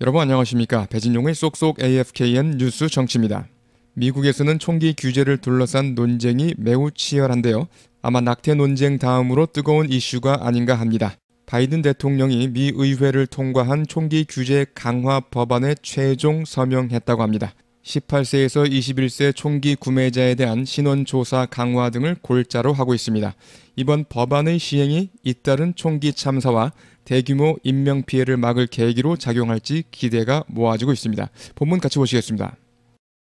여러분 안녕하십니까. 배진용의 쏙쏙 AFKN 뉴스 정치입니다. 미국에서는 총기 규제를 둘러싼 논쟁이 매우 치열한데요. 아마 낙태 논쟁 다음으로 뜨거운 이슈가 아닌가 합니다. 바이든 대통령이 미 의회를 통과한 총기 규제 강화 법안에 최종 서명했다고 합니다. 18세에서 21세 총기 구매자에 대한 신원조사 강화 등을 골자로 하고 있습니다. 이번 법안의 시행이 잇따른 총기 참사와 대규모 인명 피해를 막을 계기로 작용할지 기대가 모아지고 있습니다. 본문 같이 보시겠습니다.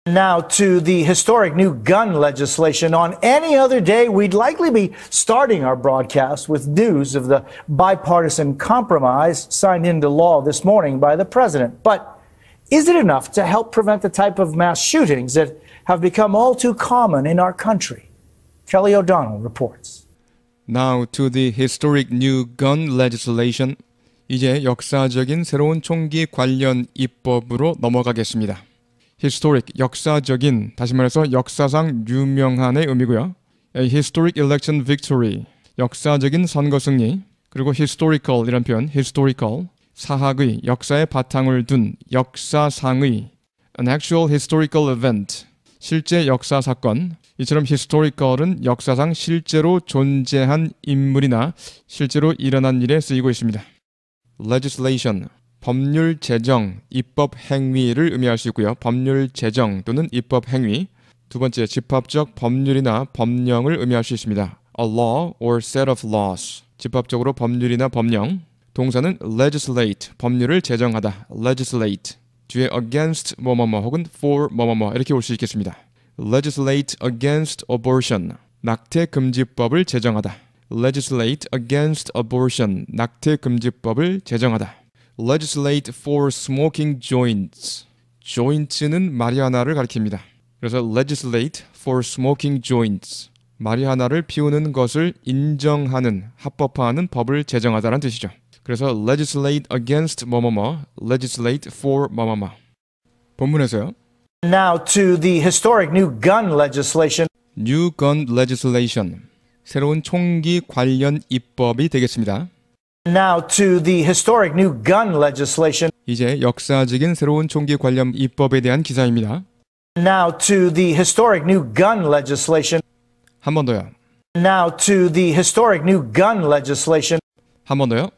Now to the historic new gun legislation. On any other day, we'd likely be starting our broadcast with news of the bipartisan compromise signed into law this morning by the president. But is it enough to help prevent the type of mass shootings that have become all too common in our country? Kelly O'Donnell reports. Now to the historic new gun legislation. 이제 역사적인 새로운 총기 관련 입법으로 넘어가겠습니다. historic 역사적인 다시 말해서 역사상 유명한의 의미고요. A historic election victory 역사적인 선거 승리 그리고 historical 이런 표현 historical 사학의 역사의 바탕을 둔 역사상의 an actual historical event 실제 역사 사건 이처럼 히스토리컬은 역사상 실제로 존재한 인물이나 실제로 일어난 일에 쓰이고 있습니다. legislation 법률 제정, 입법 행위를 의미할 수 있고요. 법률 제정 또는 입법 행위. 두 번째 집합적 법률이나 법령을 의미할 수 있습니다. a law or set of laws. 집합적으로 법률이나 법령. 동사는 legislate 법률을 제정하다. legislate 뒤에 against 뭐뭐뭐 혹은 for 뭐뭐뭐 이렇게 올수 있겠습니다. legislate against abortion 낙태 금지법을 제정하다. legislate against abortion 낙태 금지법을 제정하다. legislate for smoking joints j o i 는 마리아나를 가리킵니다. 그래서 legislate for smoking joints 마리아나를 피우는 것을 인정하는 합법화하는 법을 제정하다는 뜻이죠. 그래서 legislate against 뭐뭐뭐, legislate for 뭐뭐뭐. 본문에서요. Now to the historic new gun legislation. New gun legislation. 새로운 총기 관련 입법이 되겠습니다. Now to the historic new gun legislation. 이제 역사적인 새로운 총기 관련 입법에 대한 기사입니다. Now to the historic new gun legislation. 한번 더요. Now to the historic new gun legislation. 한번 더요.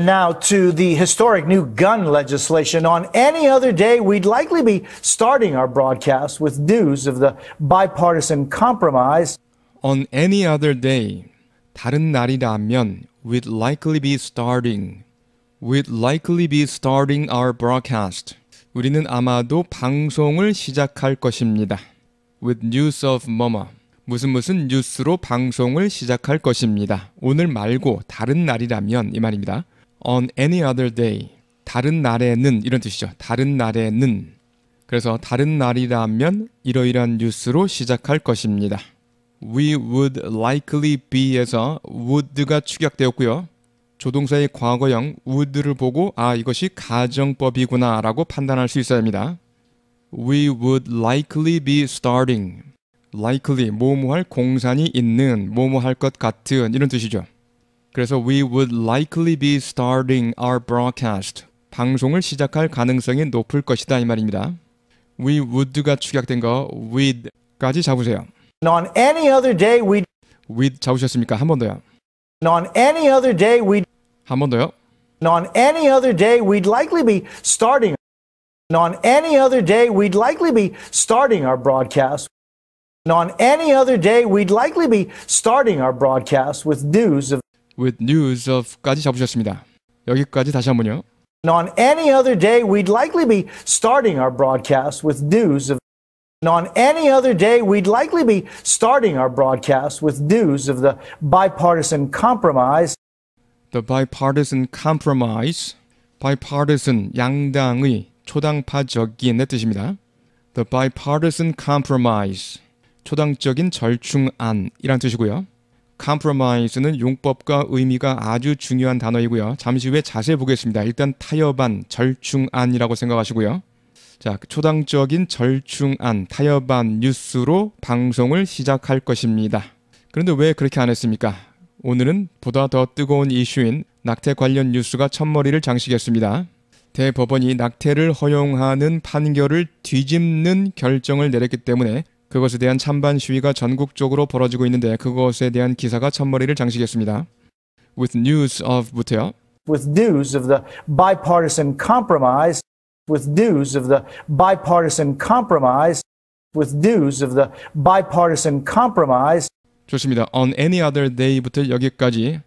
Now to the historic new gun legislation. On any other day, we'd likely be starting our broadcast with news of the bipartisan compromise. On any other day, 다른 날이라면 we'd likely be starting. We'd likely be starting our broadcast. 우리는 아마도 방송을 시작할 것입니다. With news of 뭐뭐. 무슨 무슨 뉴스로 방송을 시작할 것입니다. 오늘 말고 다른 날이라면 이 말입니다. on any other day 다른 날에는 이런 뜻이죠. 다른 날에는 그래서 다른 날이라면 이러이러한 뉴스로 시작할 것입니다. We would likely be에서 would가 축약되었고요. 조동사의 과거형 would를 보고 아 이것이 가정법이구나 라고 판단할 수 있어야 합니다. We would likely be starting likely 뭐뭐할 공산이 있는 뭐뭐할 것 같은 이런 뜻이죠. 그래서 we would likely be starting our broadcast. 방송을 시작할 가능성이 높을 것이다 이 말입니다. we would가 축약된 거 with까지 잡으세요. On any other day we with 잡으셨습니까? 한 번 더요. On any other day we 한번 더요. On any other day we'd likely be starting On any other day we'd likely be starting our broadcast On any other day we'd likely be starting our broadcast with news of with news of까지 잡으셨습니다. 여기까지 다시 한번요. On any other day, we'd likely be starting our broadcast with news of. On any other day, we'd likely be starting our broadcast with news of the bipartisan compromise. The bipartisan compromise. Bipartisan 양당의 초당파적인의 뜻입니다. The bipartisan compromise. 초당적인 절충안이란 뜻이고요. compromise는 용법과 의미가 아주 중요한 단어이고요. 잠시 후에 자세히 보겠습니다. 일단 타협안, 절충안이라고 생각하시고요. 자, 초당적인 절충안, 타협안 뉴스로 방송을 시작할 것입니다. 그런데 왜 그렇게 안 했습니까? 오늘은 보다 더 뜨거운 이슈인 낙태 관련 뉴스가 첫머리를 장식했습니다. 대법원이 낙태를 허용하는 판결을 뒤집는 결정을 내렸기 때문에 그것에 대한 찬반 시위가 전국적으로 벌어지고 있는데 그것에 대한 기사가 첫머리를 장식했습니다. With news of부터요. With news of the bipartisan compromise. With news of the bipartisan compromise. With news of the bipartisan compromise. 좋습니다. On any other day부터 여기까지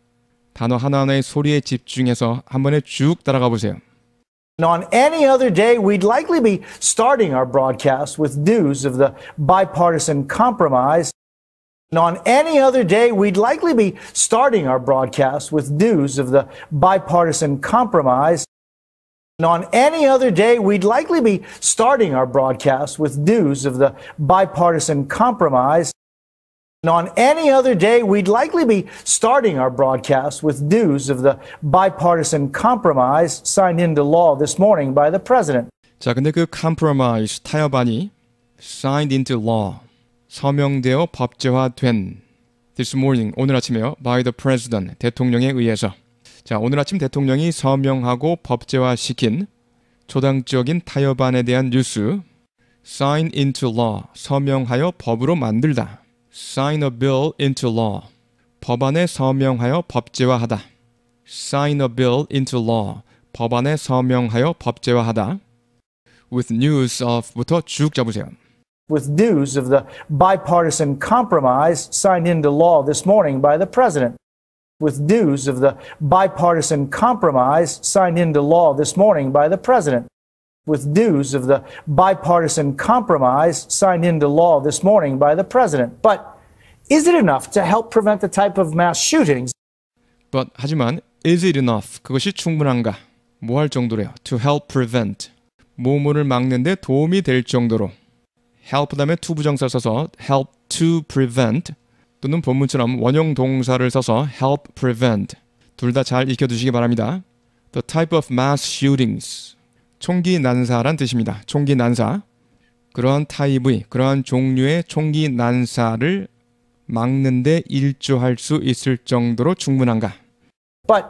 단어 하나하나의 소리에 집중해서 한 번에 쭉 따라가 보세요. And on any other day, we'd likely be starting our broadcast with news of the bipartisan compromise. And on any other day, we'd likely be starting our broadcast with news of the bipartisan compromise. on any other day, we'd likely be starting our broadcast with news of the bipartisan compromise. on any other day, we'd likely be starting our broadcast with news of the bipartisan compromise signed into law this morning by the president. 자, 근데 그 compromise 타협안이 signed into law 서명되어 법제화된 this morning 오늘 아침에요 by the president 대통령에 의해서 자 오늘 아침 대통령이 서명하고 법제화시킨 초당적인 타협안에 대한 뉴스 sign into law 서명하여 법으로 만들다 sign a bill into law. 법안에 서명하여 법제화하다. sign a bill into law. 법안에 서명하여 법제화하다. with news of부터 쭉 잡으세요. with news of the bipartisan compromise signed into law this morning by the president. With news of the bipartisan compromise signed into law this morning by the president. with dues of the bipartisan compromise signed into law this morning by the president. But is it enough to help prevent the type of mass shootings? But 하지만 is it enough? 그것이 충분한가? 뭐 할 정도래요? To help prevent 뭐뭐를 막는데 도움이 될 정도로 help 다음에 to 부정사 써서 help to prevent 또는 본문처럼 원형 동사를 써서 help prevent 둘 다 잘 익혀두시기 바랍니다. The type of mass shootings 총기 난사란 뜻입니다. 총기 난사. 그러한 타입의 그러한 종류의 총기 난사를 막는데 일조할 수 있을 정도로 충분한가? But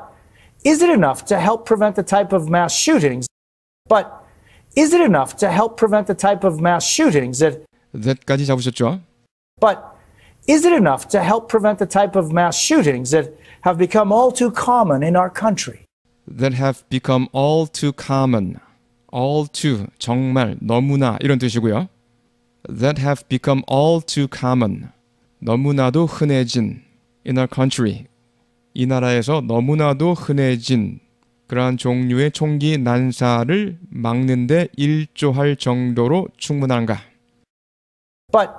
is it enough to help prevent the type of mass shootings? But is it enough to help prevent the type of mass shootings that that까지 잡으셨죠? But is it enough to help prevent the type of mass shootings that have become all too common in our country? That have become all too common. all too 정말 너무나 이런 뜻이고요. that have become all too common 너무나도 흔해진 in our country 이 나라에서 너무나도 흔해진 그러한 종류의 총기 난사를 막는데 일조할 정도로 충분한가? But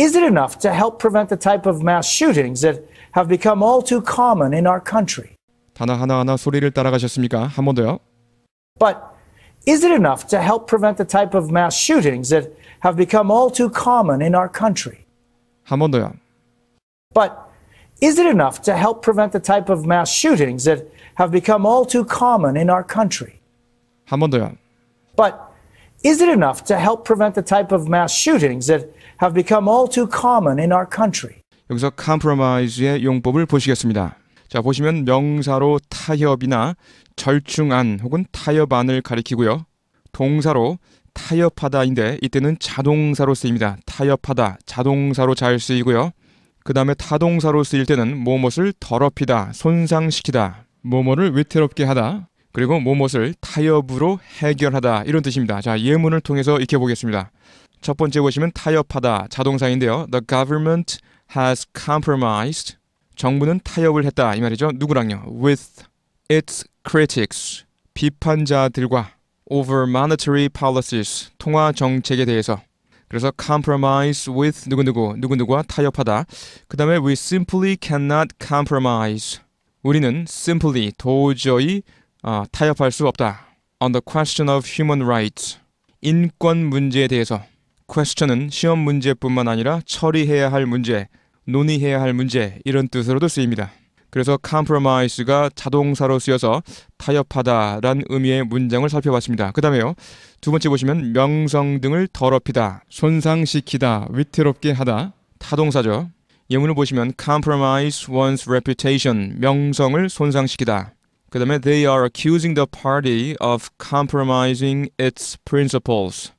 is it enough to help prevent the type of mass shootings that have become all too common in our country? 단어 하나하나 소리를 따라가셨습니까? 한 번 더요. But Is it enough to help prevent the type of mass shootings that have become all too common in our country? 한 But is it enough to help prevent the type of mass shootings that have become all too common in our country? 한 But is it enough to help prevent the type of mass shootings that have become all too common in our country? 여기서 compromise의 용법을 보시겠습니다. 자, 보시면 명사로 타협이나 절충안 혹은 타협안을 가리키고요. 동사로 타협하다인데 이때는 자동사로 쓰입니다. 타협하다 자동사로 잘 쓰이고요. 그 다음에 타동사로 쓰일 때는 뭐뭇을 더럽히다, 손상시키다, 뭐뭐를 위태롭게 하다, 그리고 뭐뭇을 타협으로 해결하다 이런 뜻입니다. 자 예문을 통해서 익혀보겠습니다. 첫 번째 보시면 타협하다 자동사인데요. The government has compromised 정부는 타협을 했다 이 말이죠. 누구랑요? With its critics 비판자들과 over monetary policies 통화 정책에 대해서 그래서 compromise with 누구누구 누구누구와 타협하다. 그 다음에 we simply cannot compromise. 우리는 simply 도저히 어, 타협할 수 없다. On the question of human rights. 인권 문제에 대해서 question은 시험 문제뿐만 아니라 처리해야 할 문제 논의해야 할 문제 이런 뜻으로도 쓰입니다. 그래서 compromise가 자동사로 쓰여서 타협하다란 의미의 문장을 살펴봤습니다. 그 다음에요. 두 번째 보시면 명성 등을 더럽히다, 손상시키다, 위태롭게 하다, 타동사죠. 예문을 보시면 compromise one's reputation, 명성을 손상시키다. 그 다음에 they are accusing the party of compromising its principles.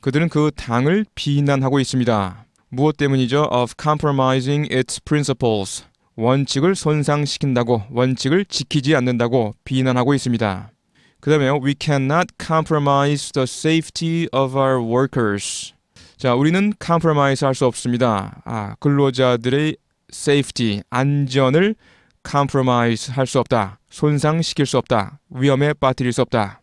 그들은 그 당을 비난하고 있습니다. 무엇 때문이죠? of compromising its principles. 원칙을 손상시킨다고, 원칙을 지키지 않는다고 비난하고 있습니다. 그 다음에 we cannot compromise the safety of our workers. 자, 우리는 compromise 할 수 없습니다. 아, 근로자들의 safety, 안전을 compromise 할 수 없다. 손상시킬 수 없다. 위험에 빠뜨릴 수 없다.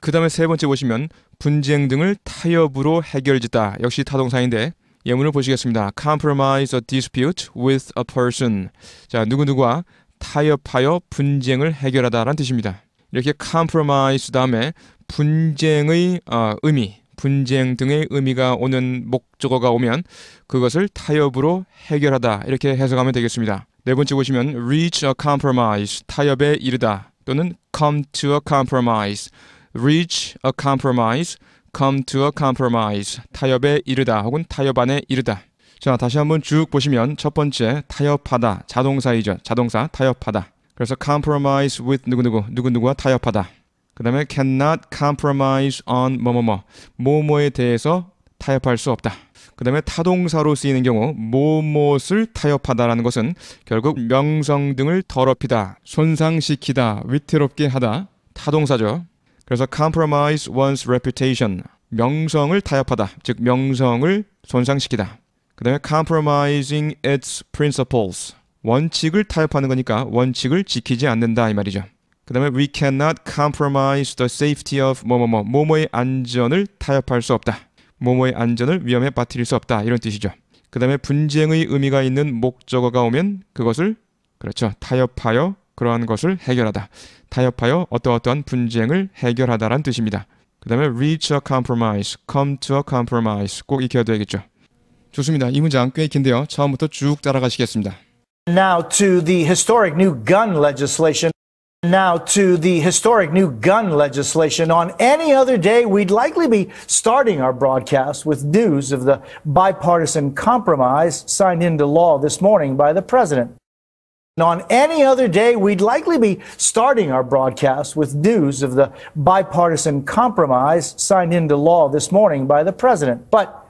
그 다음에 세 번째 보시면 분쟁 등을 타협으로 해결짓다. 역시 타동사인데 예문을 보시겠습니다. Compromise a dispute with a person. 자, 누구누구와 타협하여 분쟁을 해결하다라는 뜻입니다. 이렇게 compromise 다음에 분쟁의 어, 의미, 분쟁 등의 의미가 오는 목적어가 오면 그것을 타협으로 해결하다 이렇게 해석하면 되겠습니다. 네 번째 보시면 reach a compromise 타협에 이르다 또는 come to a compromise, reach a compromise come to a compromise. 타협에 이르다 혹은 타협안에 이르다. 자, 다시 한번 쭉 보시면 첫 번째 타협하다 자동사이죠. 자동사 타협하다. 그래서 compromise with 누구누구 누구누구와 타협하다. 그다음에 cannot compromise on 뭐뭐뭐 뭐뭐에 대해서 타협할 수 없다. 그다음에 타동사로 쓰이는 경우 뭐뭐를 타협하다라는 것은 결국 명성 등을 더럽히다, 손상시키다, 위태롭게 하다 타동사죠. 그래서 compromise one's reputation 명성을 타협하다 즉 명성을 손상시키다 그 다음에 compromising its principles 원칙을 타협하는 거니까 원칙을 지키지 않는다 이 말이죠 그 다음에 we cannot compromise the safety of 뭐뭐뭐 뭐뭐의 안전을 타협할 수 없다 뭐뭐의 안전을 위험에 빠뜨릴 수 없다 이런 뜻이죠 그 다음에 분쟁의 의미가 있는 목적어가 오면 그것을 그렇죠 타협하여 그러한 것을 해결하다. 타협하여 어떠어떠한 분쟁을 해결하다란 뜻입니다. 그 다음에 reach a compromise, come to a compromise 꼭 익혀야 되겠죠. 좋습니다. 이 문장 꽤 긴데요. 처음부터 쭉 따라가시겠습니다. Now to the historic new gun legislation. Now to the historic new gun legislation. On any other day, we'd likely be starting our broadcast with news of the bipartisan compromise signed into law this morning by the president. Now, on any other day, we'd likely be starting our broadcast with news of the bipartisan compromise signed into law this morning by the president. But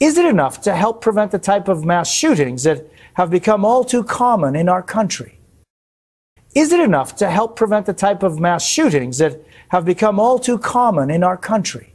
is it enough to help prevent the type of mass shootings that have become all too common in our country? Is it enough to help prevent the type of mass shootings that have become all too common in our country?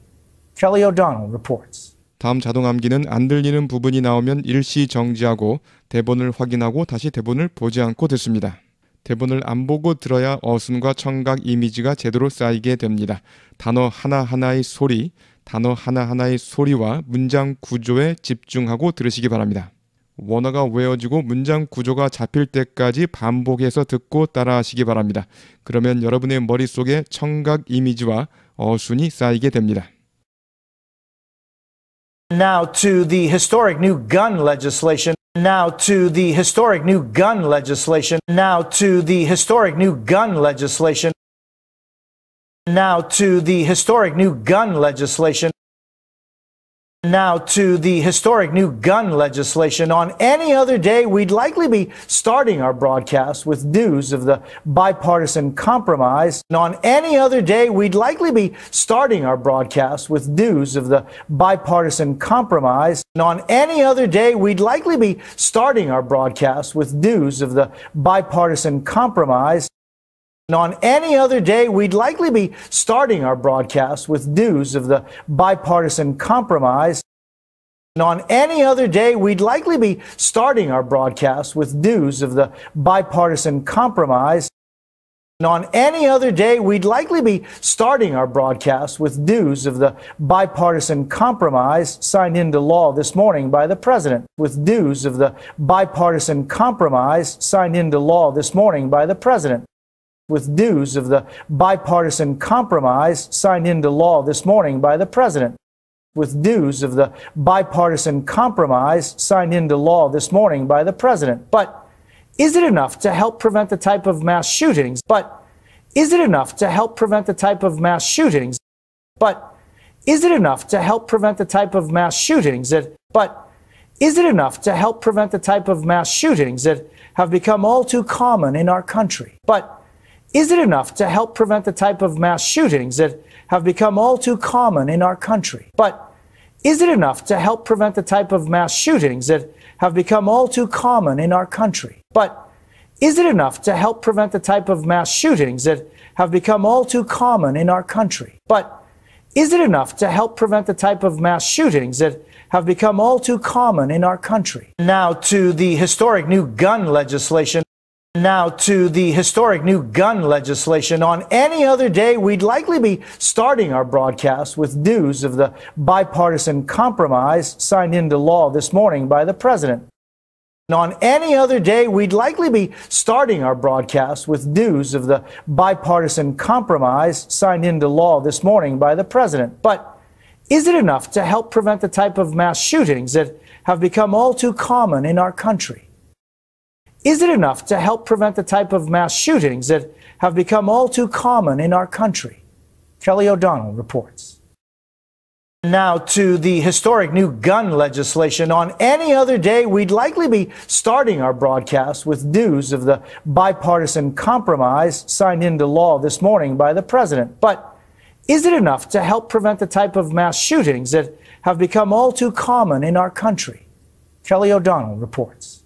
Kelly O'Donnell reports. 다음 자동 암기는 안 들리는 부분이 나오면 일시 정지하고 대본을 확인하고 다시 대본을 보지 않고 듣습니다. 대본을 안 보고 들어야 어순과 청각 이미지가 제대로 쌓이게 됩니다. 단어 하나하나의 소리, 단어 하나하나의 소리와 문장 구조에 집중하고 들으시기 바랍니다. 원어가 외워지고 문장 구조가 잡힐 때까지 반복해서 듣고 따라하시기 바랍니다. 그러면 여러분의 머릿속에 청각 이미지와 어순이 쌓이게 됩니다. Now to the historic new gun legislation. Now to the historic new gun legislation. Now to the historic new gun legislation. Now to the historic new gun legislation. Now to the historic new gun legislation. On any other day, we'd likely be starting our broadcast with news of the bipartisan compromise. And on any other day, we'd likely be starting our broadcast with news of the bipartisan compromise. And on any other day, we'd likely be starting our broadcast with news of the bipartisan compromise. And on any other day, we'd likely be starting our broadcast with news of the bipartisan compromise. And on any other day, we'd likely be starting our broadcast with news of the bipartisan compromise. And on any other day, we'd likely be starting our broadcast with news of the bipartisan compromise signed into law this morning by the president. With news of the bipartisan compromise signed into law this morning by the president with news of the bipartisan compromise signed into law this morning by the president. With news of the bipartisan compromise signed into law this morning by the president. But is it enough to help prevent the type of mass shootings? But is it enough to help prevent the type of mass shootings? But is it enough to help prevent the type of mass shootings that, but is it enough to help prevent the type of mass shootings that have become all too common in our country? But is it enough to help prevent the type of mass shootings that have become all too common in our country? But is it enough to help prevent the type of mass shootings that have become all too common in our country? But is it enough to help prevent the type of mass shootings that have become all too common in our country? But is it enough to help prevent the type of mass shootings that have become all too common in our country? Now to the historic new gun legislation. Now to the historic new gun legislation. On any other day, we'd likely be starting our broadcast with news of the bipartisan compromise signed into law this morning by the president. And on any other day, we'd likely be starting our broadcast with news of the bipartisan compromise signed into law this morning by the president. But is it enough to help prevent the type of mass shootings that have become all too common in our country? Is it enough to help prevent the type of mass shootings that have become all too common in our country? Kelly O'Donnell reports. Now to the historic new gun legislation. On any other day, we'd likely be starting our broadcast with news of the bipartisan compromise signed into law this morning by the president. But is it enough to help prevent the type of mass shootings that have become all too common in our country? Kelly O'Donnell reports.